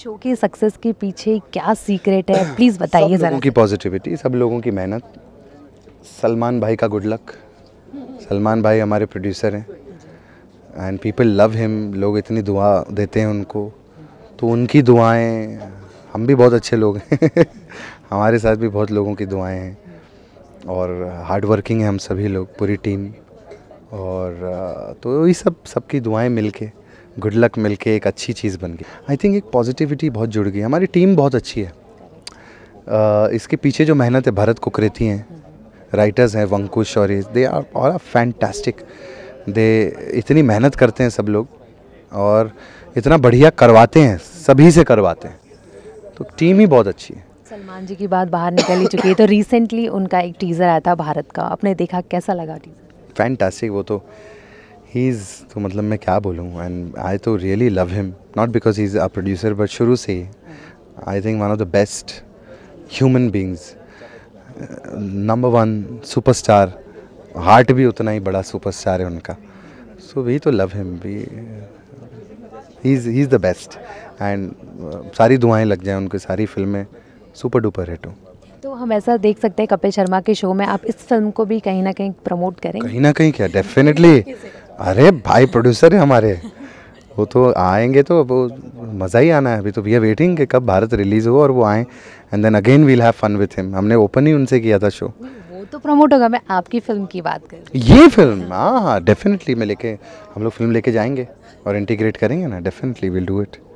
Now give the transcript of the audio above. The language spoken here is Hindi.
शो के सक्सेस के पीछे क्या सीक्रेट है प्लीज बताइए लोगों की पॉजिटिविटी सब लोगों की मेहनत सलमान भाई का गुड लक सलमान भाई हमारे प्रोड्यूसर हैं एंड पीपल लव हिम लोग इतनी दुआ देते हैं उनको तो उनकी दुआएं हम भी बहुत अच्छे लोग हैं हमारे साथ भी बहुत लोगों की दुआएं हैं और हार्ड वर्किंग है हम सभी लोग पूरी टीम और तो ये सब सबकी दुआएं मिलके गुड लक मिल के एक अच्छी चीज़ बन गई आई थिंक एक पॉजिटिविटी बहुत जुड़ गई हमारी टीम बहुत अच्छी है uh, इसके पीछे जो मेहनत है भरत कुकरेती हैं राइटर्स हैं वंकुश और दे आर और फैंटास्टिक दे इतनी मेहनत करते हैं सब लोग और इतना बढ़िया करवाते हैं सभी से करवाते हैं तो टीम ही बहुत अच्छी है सलमान जी की बात बाहर निकल ही चुकी है तो रिसेंटली उनका एक टीज़र आया था भारत का आपने देखा कैसा लगा टीज़र फैंटास्टिक वो तो ही इज़ तो मतलब मैं क्या बोलूँ एंड आई तो really love him not because he is a producer but शुरू से ही I think one of the best human beings number one super star heart भी उतना ही बड़ा सुपर स्टार है उनका सो वी तो love him we he is he is the best and सारी दुआएं लग जाएं उनकी सारी फिल्में सुपर डुपर हिट हों तो हम ऐसा देख सकते हैं कपिल शर्मा के शो में आप इस फिल्म को भी कहीं ना कहीं प्रमोट करें कहीं ना कहीं क्या डेफिनेटली अरे भाई प्रोड्यूसर है हमारे वो तो आएंगे तो वो मज़ा ही आना है अभी तो भैया वेटिंग कि कब भारत रिलीज़ हो और वो आए and then again we'll have fun with him हमने ओपन ही उनसे किया था शो वो तो प्रमोट होगा मैं आपकी फिल्म की बात कर ये फिल्म हाँ हाँ डेफिनेटली मैं लेके हम लोग फिल्म लेके जाएंगे और इंटीग्रेट करेंगे ना डेफिनेटली विल डू इट